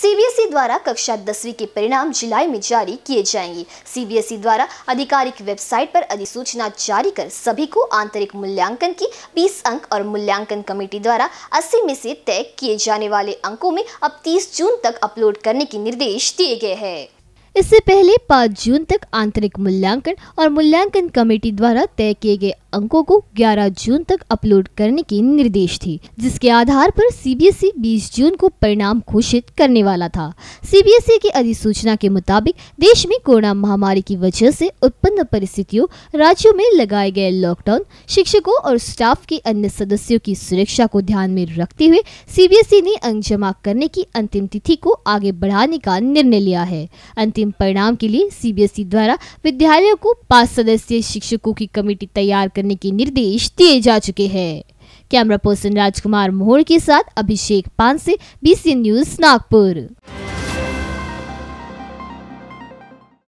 CBSE द्वारा कक्षा दसवीं के परिणाम जुलाई में जारी किए जाएंगे सीबीएसई द्वारा आधिकारिक वेबसाइट पर अधिसूचना जारी कर सभी को आंतरिक मूल्यांकन की 20 अंक और मूल्यांकन कमेटी द्वारा 80 में से तय किए जाने वाले अंकों में अब 30 जून तक अपलोड करने के निर्देश दिए गए हैं इससे पहले 5 जून तक आंतरिक मूल्यांकन और मूल्यांकन कमेटी द्वारा तय किए गए अंकों को 11 जून तक अपलोड करने के निर्देश थे जिसके आधार पर सीबीएसई 20 जून को परिणाम घोषित करने वाला था सीबीएसई की अधिसूचना के मुताबिक देश में कोरोना महामारी की वजह से उत्पन्न परिस्थितियों राज्यों में लगाए गए लॉकडाउन शिक्षकों और स्टाफ के अन्य सदस्यों की सुरक्षा को ध्यान में रखते हुए सी ने अंक जमा करने की अंतिम तिथि को आगे बढ़ाने का निर्णय लिया है अंतिम अंतिम परिणाम के लिए सीबीएसई e द्वारा विद्यालयों को पांच सदस्यीय शिक्षकों की कमेटी तैयार करने के निर्देश दिए जा चुके हैं कैमरा पर्सन राजकुमार मोहर के साथ अभिषेक पानसे बीसी न्यूज नागपुर